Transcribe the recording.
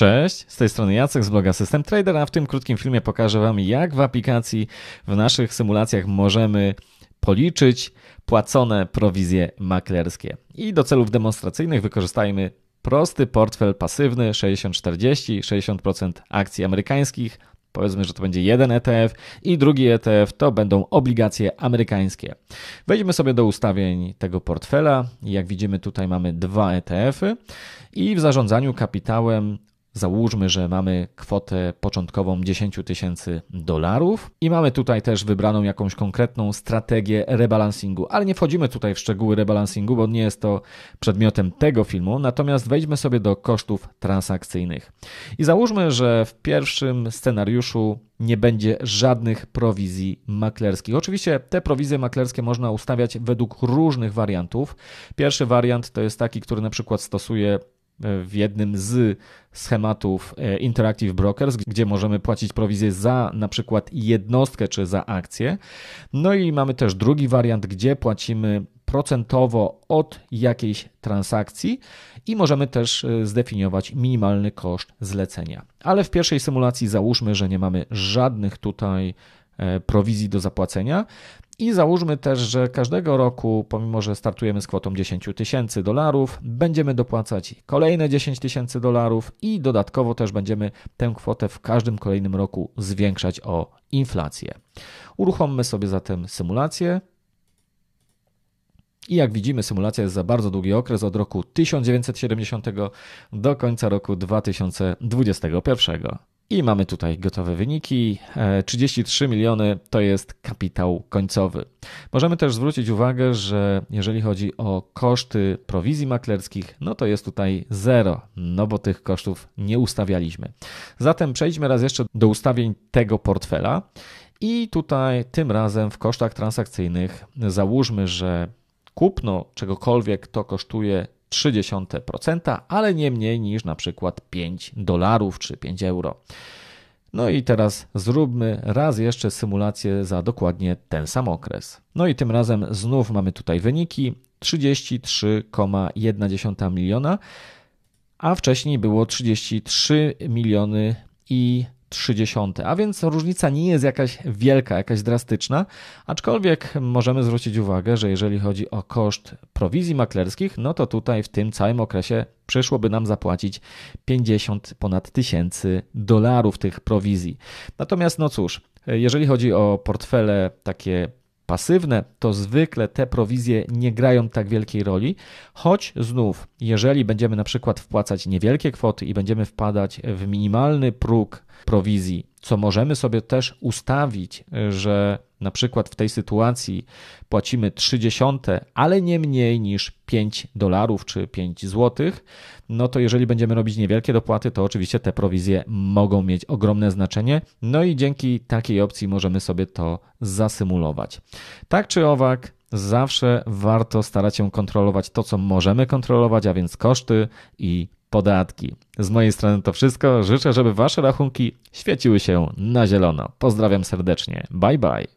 Cześć, z tej strony Jacek z bloga System Trader, a w tym krótkim filmie pokażę Wam, jak w aplikacji w naszych symulacjach możemy policzyć płacone prowizje maklerskie. I do celów demonstracyjnych wykorzystajmy prosty portfel pasywny 60-40, 60%, -40, 60 akcji amerykańskich, Powiedzmy, że to będzie jeden ETF i drugi ETF to będą obligacje amerykańskie. Wejdźmy sobie do ustawień tego portfela. Jak widzimy, tutaj mamy dwa ETF-y i w zarządzaniu kapitałem Załóżmy, że mamy kwotę początkową 10 tysięcy dolarów i mamy tutaj też wybraną jakąś konkretną strategię rebalansingu, ale nie wchodzimy tutaj w szczegóły rebalansingu, bo nie jest to przedmiotem tego filmu, natomiast wejdźmy sobie do kosztów transakcyjnych. I załóżmy, że w pierwszym scenariuszu nie będzie żadnych prowizji maklerskich. Oczywiście te prowizje maklerskie można ustawiać według różnych wariantów. Pierwszy wariant to jest taki, który na przykład stosuje w jednym z schematów e, Interactive Brokers, gdzie możemy płacić prowizję za na przykład jednostkę czy za akcję. No i mamy też drugi wariant, gdzie płacimy procentowo od jakiejś transakcji i możemy też e, zdefiniować minimalny koszt zlecenia. Ale w pierwszej symulacji załóżmy, że nie mamy żadnych tutaj e, prowizji do zapłacenia. I załóżmy też, że każdego roku, pomimo że startujemy z kwotą 10 tysięcy dolarów, będziemy dopłacać kolejne 10 tysięcy dolarów i dodatkowo też będziemy tę kwotę w każdym kolejnym roku zwiększać o inflację. Uruchommy sobie zatem symulację. I jak widzimy, symulacja jest za bardzo długi okres od roku 1970 do końca roku 2021. I mamy tutaj gotowe wyniki. 33 e, miliony to jest kapitał końcowy. Możemy też zwrócić uwagę, że jeżeli chodzi o koszty prowizji maklerskich, no to jest tutaj zero, no bo tych kosztów nie ustawialiśmy. Zatem przejdźmy raz jeszcze do ustawień tego portfela. I tutaj tym razem w kosztach transakcyjnych załóżmy, że kupno czegokolwiek to kosztuje 0,3%, ale nie mniej niż na przykład 5 dolarów czy 5 euro. No i teraz zróbmy raz jeszcze symulację za dokładnie ten sam okres. No i tym razem znów mamy tutaj wyniki 33,1 miliona, a wcześniej było 33 miliony i 0,3, a więc różnica nie jest jakaś wielka, jakaś drastyczna, aczkolwiek możemy zwrócić uwagę, że jeżeli chodzi o koszt prowizji maklerskich, no to tutaj w tym całym okresie przyszłoby nam zapłacić 50 ponad tysięcy dolarów tych prowizji. Natomiast no cóż, jeżeli chodzi o portfele takie pasywne, to zwykle te prowizje nie grają tak wielkiej roli, choć znów, jeżeli będziemy na przykład wpłacać niewielkie kwoty i będziemy wpadać w minimalny próg prowizji, co możemy sobie też ustawić, że na przykład w tej sytuacji płacimy 30, ale nie mniej niż 5 dolarów czy 5 złotych, no to jeżeli będziemy robić niewielkie dopłaty, to oczywiście te prowizje mogą mieć ogromne znaczenie. No i dzięki takiej opcji możemy sobie to zasymulować. Tak czy owak, zawsze warto starać się kontrolować to, co możemy kontrolować, a więc koszty i podatki. Z mojej strony to wszystko. Życzę, żeby Wasze rachunki świeciły się na zielono. Pozdrawiam serdecznie. Bye bye.